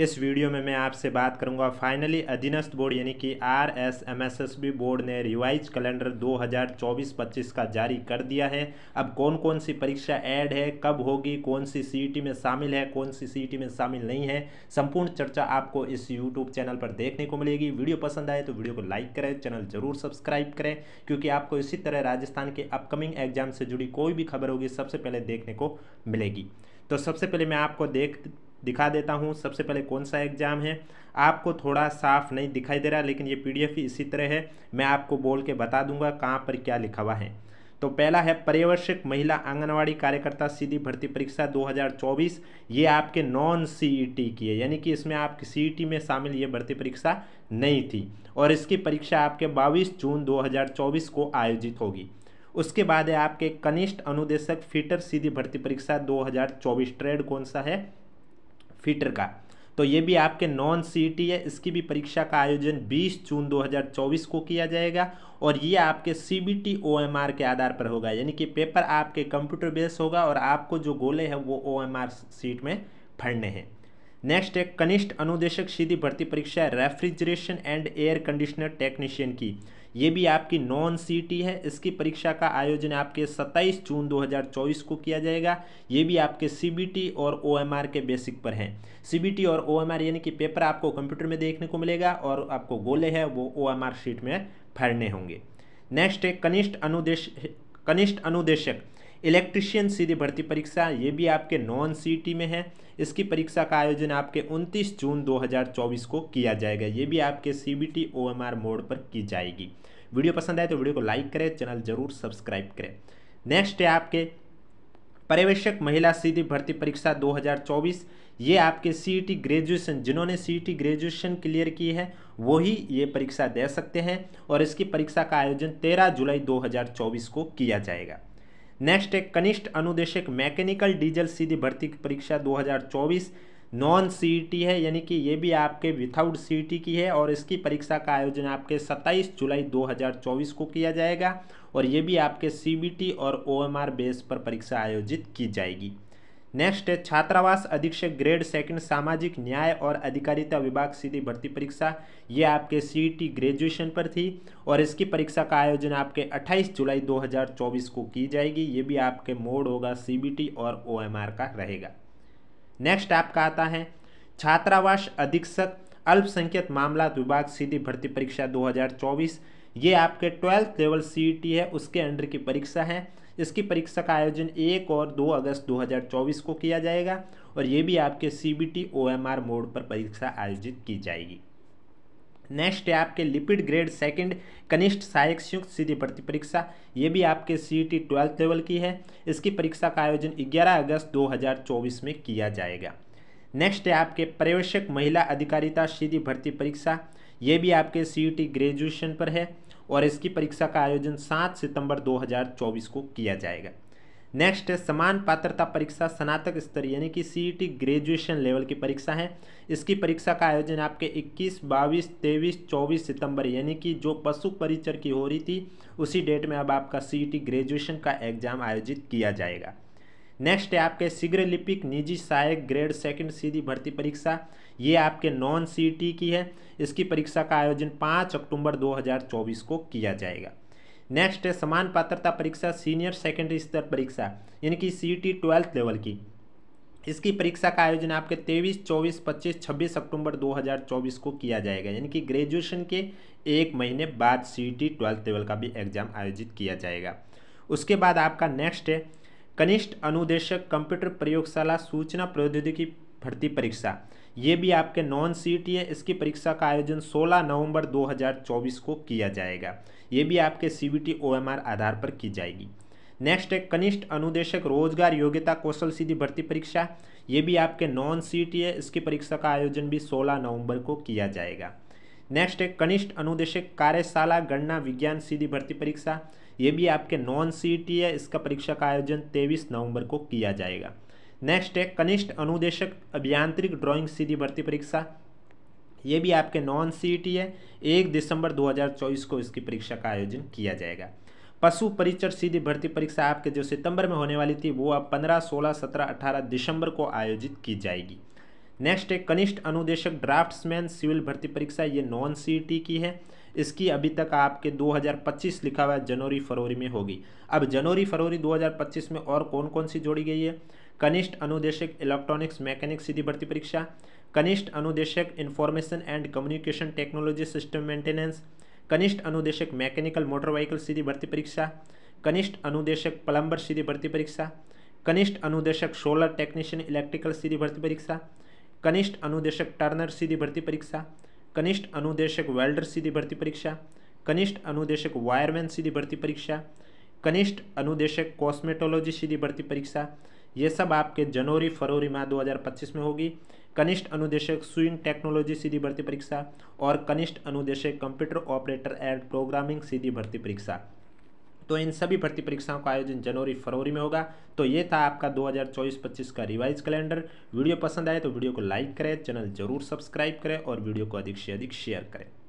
इस वीडियो में मैं आपसे बात करूंगा फाइनली अधीनस्थ बोर्ड यानी कि R S M S S B board ने रिवाइज कैलेंडर 2024-25 का जारी कर दिया है अब कौन कौन सी परीक्षा ऐड है कब होगी कौन सी सी में शामिल है कौन सी सी में शामिल नहीं है संपूर्ण चर्चा आपको इस यूट्यूब चैनल पर देखने को मिलेगी वीडियो पसंद आए तो वीडियो को लाइक करें चैनल जरूर सब्सक्राइब करें क्योंकि आपको इसी तरह राजस्थान के अपकमिंग एग्जाम से जुड़ी कोई भी खबर होगी सबसे पहले देखने को मिलेगी तो सबसे पहले मैं आपको देख दिखा देता हूँ सबसे पहले कौन सा एग्ज़ाम है आपको थोड़ा साफ नहीं दिखाई दे रहा लेकिन ये पी ही इसी तरह है मैं आपको बोल के बता दूंगा कहाँ पर क्या लिखा हुआ है तो पहला है पर्यवेक्षक महिला आंगनवाड़ी कार्यकर्ता सीधी भर्ती परीक्षा 2024 ये आपके नॉन सीईटी e की है यानी कि इसमें आपकी सीईटी e में शामिल ये भर्ती परीक्षा नहीं थी और इसकी परीक्षा आपके 22 जून 2024 को आयोजित होगी उसके बाद है आपके कनिष्ठ अनुदेशक फीटर सीधी भर्ती परीक्षा 2024 ट्रेड कौन सा है फीटर का तो ये भी आपके नॉन सीटी e है इसकी भी परीक्षा का आयोजन 20 जून 2024 को किया जाएगा और ये आपके सीबीटी ओएमआर के आधार पर होगा यानी कि पेपर आपके कंप्यूटर बेस होगा और आपको जो गोले हैं वो ओएमआर सीट में फरने हैं नेक्स्ट है कनिष्ठ अनुदेशक सीधी भर्ती परीक्षा refrigeration and air conditioner technician की ये भी आपकी नॉन सीटी है इसकी परीक्षा का आयोजन आपके 27 जून 2024 को किया जाएगा ये भी आपके सीबीटी और ओएमआर के बेसिक पर हैं सीबीटी और ओएमआर यानी कि पेपर आपको कंप्यूटर में देखने को मिलेगा और आपको गोले हैं वो ओएमआर शीट में भरने होंगे नेक्स्ट है कनिष्ठ अनुदेश कनिष्ठ अनुदेशक इलेक्ट्रिशियन सीधी भर्ती परीक्षा ये भी आपके नॉन सी में है इसकी परीक्षा का आयोजन आपके 29 जून 2024 को किया जाएगा ये भी आपके C B T O M R mode पर की जाएगी वीडियो पसंद आए तो वीडियो को लाइक करें चैनल जरूर सब्सक्राइब करें नेक्स्ट है आपके पर्यवेक्षक महिला सीधी भर्ती परीक्षा 2024 ये आपके टी ग्रेजुएशन e जिन्होंने टी ग्रेजुएशन क्लियर की है वही ये परीक्षा दे सकते हैं और इसकी परीक्षा का आयोजन 13 जुलाई 2024 को किया जाएगा नेक्स्ट है कनिष्ठ अनुदेशक मैकेनिकल डीजल सीधी भर्ती की परीक्षा 2024 नॉन सीईटी है यानी कि ये भी आपके विथआउट सीईटी की है और इसकी परीक्षा का आयोजन आपके 27 जुलाई 2024 को किया जाएगा और ये भी आपके सीबीटी और ओएमआर बेस पर परीक्षा आयोजित की जाएगी नेक्स्ट है छात्रावास अधीक्षक ग्रेड सेकंड सामाजिक न्याय और अधिकारिता विभाग सीधी भर्ती परीक्षा ये आपके सी ग्रेजुएशन e पर थी और इसकी परीक्षा का आयोजन आपके 28 जुलाई 2024 को की जाएगी ये भी आपके मोड होगा सी और ओ का रहेगा नेक्स्ट आपका आता है छात्रावास अधीक्षक अल्पसंख्यक मामला विभाग सीधी भर्ती परीक्षा दो ये आपके ट्वेल्थ लेवल सी e है उसके अंडर की परीक्षा है इसकी परीक्षा का आयोजन एक और दो अगस्त 2024 को किया जाएगा और ये भी आपके C B T O M R mode पर परीक्षा आयोजित की जाएगी नेक्स्ट है आपके लिपिड ग्रेड सेकंड कनिष्ठ सहायक संयुक्त सीधी भर्ती परीक्षा ये भी आपके C T e twelfth level की है इसकी परीक्षा का आयोजन 11 अगस्त 2024 में किया जाएगा नेक्स्ट है आपके पर्यवेक्षक महिला अधिकारिता सीधी भर्ती परीक्षा ये भी आपके सी टी e ग्रेजुएशन पर है और इसकी परीक्षा का आयोजन सात सितंबर 2024 को किया जाएगा नेक्स्ट है समान पात्रता परीक्षा स्नातक स्तर यानी कि सी ग्रेजुएशन लेवल की परीक्षा है इसकी परीक्षा का आयोजन आपके 21, 22, 23, 24 सितंबर यानी कि जो पशु परिचर की हो रही थी उसी डेट में अब आपका सी ग्रेजुएशन e का एग्जाम आयोजित किया जाएगा नेक्स्ट है आपके शीघ्र लिपिक निजी सहायक ग्रेड सेकंड सीधी भर्ती परीक्षा ये आपके नॉन सी की है इसकी परीक्षा का आयोजन पाँच अक्टूबर 2024 को किया जाएगा नेक्स्ट है समान पात्रता परीक्षा सीनियर सेकेंडरी स्तर परीक्षा यानी कि सी टी ट्वेल्थ लेवल की इसकी परीक्षा का आयोजन आपके 23, 24, 25, 26 अक्टूबर 2024 को किया जाएगा यानी कि ग्रेजुएशन के एक महीने बाद सी टी ट्वेल्थ लेवल का भी एग्जाम आयोजित किया जाएगा उसके बाद आपका नेक्स्ट है कनिष्ठ अनुदेशक कंप्यूटर प्रयोगशाला सूचना प्रौद्योगिकी भर्ती परीक्षा ये भी आपके नॉन सी टी है इसकी परीक्षा का आयोजन 16 नवंबर 2024 को किया जाएगा ये भी आपके C B T O M R आधार पर की जाएगी नेक्स्ट है कनिष्ठ अनुदेशक रोजगार योग्यता कौशल सीधी भर्ती परीक्षा ये भी आपके नॉन सी टी है इसकी परीक्षा का आयोजन भी 16 नवंबर को किया जाएगा नेक्स्ट है कनिष्ठ अनुदेशक कार्यशाला गणना विज्ञान सीधी भर्ती परीक्षा ये भी आपके नॉन सी e है इसका परीक्षा का आयोजन तेईस नवंबर को किया जाएगा नेक्स्ट है कनिष्ठ अनुदेशक अभियांत्रिक ड्राइंग सीधी भर्ती परीक्षा ये भी आपके नॉन सी e है एक दिसंबर 2024 को इसकी परीक्षा का आयोजन किया जाएगा पशु परिचर सीधी भर्ती परीक्षा आपके जो सितंबर में होने वाली थी वो अब 15, 16, 17, 18 दिसंबर को आयोजित की जाएगी नेक्स्ट है कनिष्ठ अनुदेशक ड्राफ्ट्समैन सिविल भर्ती परीक्षा ये नॉन सी e की है इसकी अभी तक आपके 2025 लिखा हुआ जनवरी फरवरी में होगी अब जनवरी फरवरी 2025 में और कौन कौन सी जोड़ी गई है कनिष्ठ अनुदेशक इलेक्ट्रॉनिक्स मैकेनिक सीधी भर्ती परीक्षा कनिष्ठ अनुदेशक information and communication technology system maintenance कनिष्ठ अनुदेशक मैकेनिकल मोटर व्हीकल सीधी भर्ती परीक्षा कनिष्ठ अनुदेशक प्लम्बर सीधी भर्ती परीक्षा कनिष्ठ अनुदेशक सोलर टेक्नीशियन इलेक्ट्रिकल सीधी भर्ती परीक्षा कनिष्ठ अनुदेशक टर्नर सीधी भर्ती परीक्षा कनिष्ठ अनुदेशक वेल्डर सीधी भर्ती परीक्षा कनिष्ठ अनुदेशक वायरमैन सीधी भर्ती परीक्षा कनिष्ठ अनुदेशक कॉस्मेटोलॉजी सीधी भर्ती परीक्षा ये सब आपके जनवरी फरवरी माह 2025 में होगी कनिष्ठ अनुदेशक स्विंग टेक्नोलॉजी सीधी भर्ती परीक्षा और कनिष्ठ अनुदेशक कंप्यूटर ऑपरेटर एंड प्रोग्रामिंग सीधी भर्ती परीक्षा तो इन सभी भर्ती परीक्षाओं का आयोजन जनवरी फरवरी में होगा तो ये था आपका 2024-25 का रिवाइज कैलेंडर वीडियो पसंद आए तो वीडियो को लाइक करें चैनल जरूर सब्सक्राइब करें और वीडियो को अधिक से अधिक शेयर करें